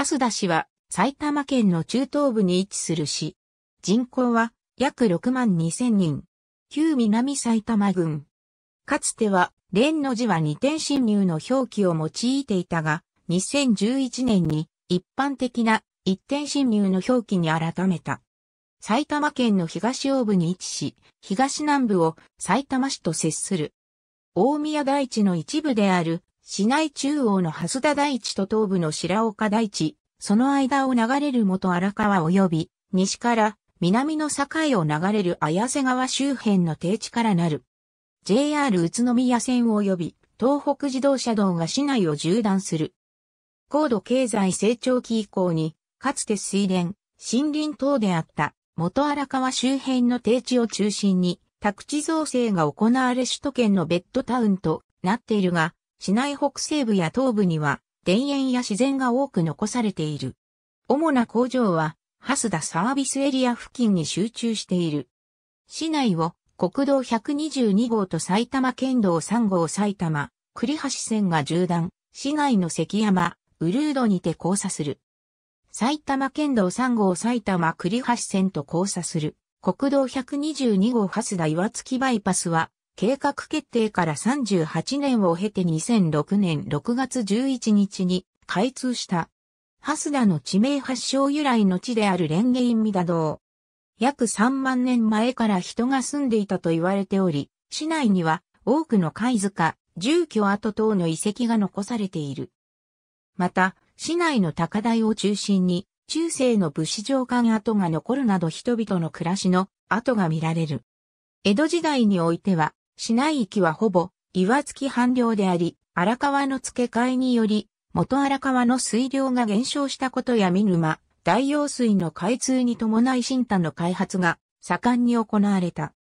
蓮田市は埼玉県の中東部に位置する市。人口は約6万2000人。旧南埼玉郡。かつては、蓮の字は二点侵入の表記を用いていたが、2011年に一般的な一点侵入の表記に改めた。埼玉県の東央部に位置し、東南部を埼玉市と接する。大宮大地の一部である、市内中央の蓮田大地と東部の白岡大地、その間を流れる元荒川及び、西から南の境を流れる綾瀬川周辺の低地からなる。JR 宇都宮線及び、東北自動車道が市内を縦断する。高度経済成長期以降に、かつて水田、森林等であった元荒川周辺の低地を中心に、宅地造成が行われ首都圏のベッドタウンとなっているが、市内北西部や東部には田園や自然が多く残されている。主な工場は、ハスダサービスエリア付近に集中している。市内を国道122号と埼玉県道3号埼玉、栗橋線が縦断、市内の関山、ウルードにて交差する。埼玉県道3号埼玉栗橋線と交差する。国道122号ハスダ岩月バイパスは計画決定から38年を経て2006年6月11日に開通した。ハスダの地名発祥由来の地であるレンゲインミダ堂。約3万年前から人が住んでいたと言われており、市内には多くの貝塚、住居跡等の遺跡が残されている。また、市内の高台を中心に、中世の武士上官跡が残るなど人々の暮らしの跡が見られる。江戸時代においては、市内域はほぼ岩付き半量であり、荒川の付け替えにより、元荒川の水量が減少したことや見沼、大用水の開通に伴い新田の開発が盛んに行われた。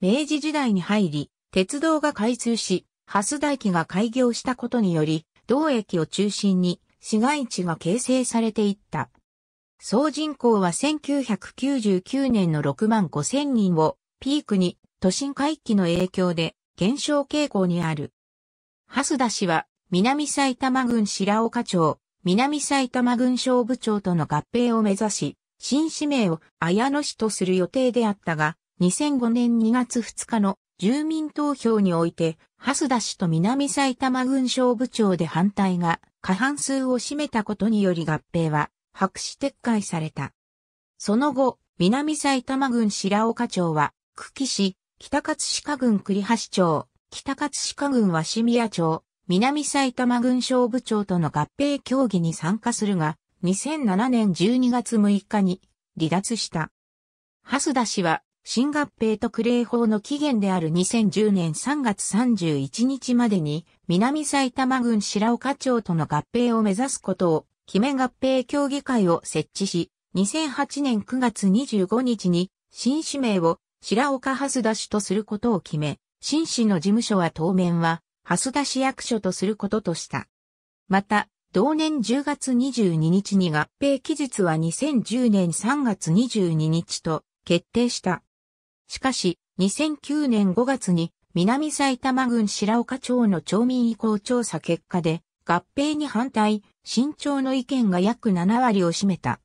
明治時代に入り、鉄道が開通し、蓮田駅が開業したことにより、同駅を中心に市街地が形成されていった。総人口は1999年の6万5千人をピークに都心回帰の影響で減少傾向にある。蓮田氏は南埼玉郡白岡町、南埼玉郡小部長との合併を目指し、新市名を綾野氏とする予定であったが、2005年2月2日の住民投票において、蓮田氏と南埼玉郡小部長で反対が過半数を占めたことにより合併は白紙撤回された。その後、南埼玉郡白岡町は、久喜市、北葛飾郡栗橋町、北葛飾郡鷲宮町、南埼玉郡商部町との合併協議に参加するが、2007年12月6日に離脱した。蓮田氏は、新合併特例法の期限である2010年3月31日までに、南埼玉郡白岡町との合併を目指すことを、決め合併協議会を設置し、2008年9月25日に、新氏名を白岡蓮田氏とすることを決め、新市の事務所は当面は、蓮田市役所とすることとした。また、同年10月22日に合併期日は2010年3月22日と決定した。しかし、2009年5月に南埼玉郡白岡町の町民移行調査結果で、合併に反対、慎重の意見が約7割を占めた。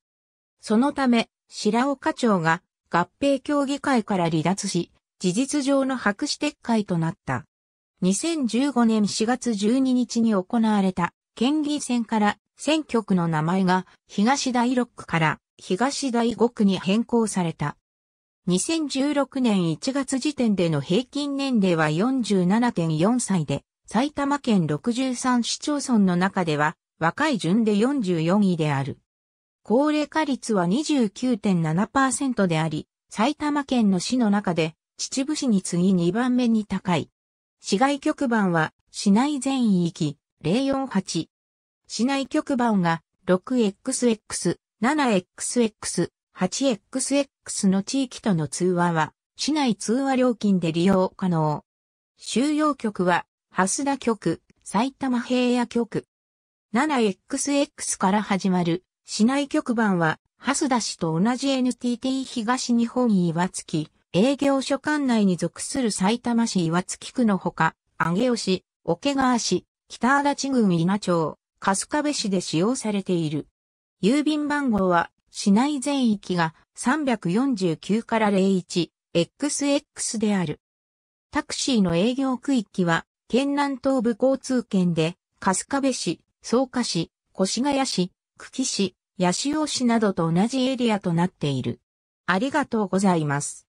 そのため、白岡町が合併協議会から離脱し、事実上の白紙撤回となった。2015年4月12日に行われた県議選から選挙区の名前が東第6区から東第5区に変更された。2016年1月時点での平均年齢は47.4歳で、埼玉県63市町村の中では若い順で44位である。高齢化率は29.7%であり、埼玉県の市の中で秩父市に次2番目に高い。市外局番は市内全域048。市内局番が 6XX、7XX、8XX の地域との通話は市内通話料金で利用可能。収容局は、蓮田局、埼玉平野局。7XX から始まる市内局番は、蓮田市と同じ NTT 東日本岩月、営業所管内に属する埼玉市岩月区のほか、上尾市、桶川市、北足立郡稲町、春日部市で使用されている。郵便番号は、市内全域が349から 01XX である。タクシーの営業区域は、県南東部交通圏で、春日部市、草加市、越谷市、久喜市、八潮市などと同じエリアとなっている。ありがとうございます。